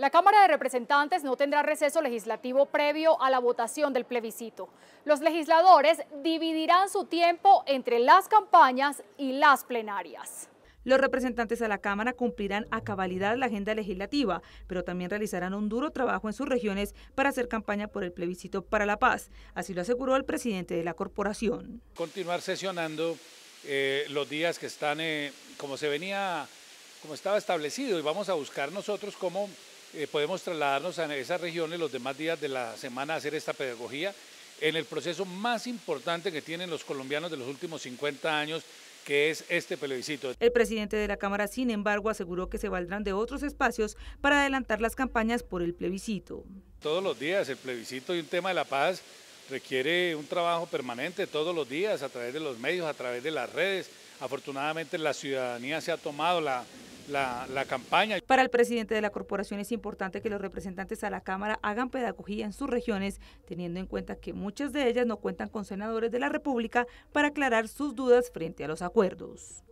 La Cámara de Representantes no tendrá receso legislativo previo a la votación del plebiscito. Los legisladores dividirán su tiempo entre las campañas y las plenarias. Los representantes a la Cámara cumplirán a cabalidad la agenda legislativa, pero también realizarán un duro trabajo en sus regiones para hacer campaña por el plebiscito para la paz. Así lo aseguró el presidente de la corporación. Continuar sesionando eh, los días que están, eh, como se venía, como estaba establecido, y vamos a buscar nosotros cómo eh, podemos trasladarnos a esas regiones los demás días de la semana a hacer esta pedagogía en el proceso más importante que tienen los colombianos de los últimos 50 años, que es este plebiscito. El presidente de la Cámara, sin embargo, aseguró que se valdrán de otros espacios para adelantar las campañas por el plebiscito. Todos los días el plebiscito y un tema de la paz requiere un trabajo permanente todos los días a través de los medios, a través de las redes. Afortunadamente la ciudadanía se ha tomado la, la, campaña. Para el presidente de la corporación es importante que los representantes a la Cámara hagan pedagogía en sus regiones, teniendo en cuenta que muchas de ellas no cuentan con senadores de la República para aclarar sus dudas frente a los acuerdos.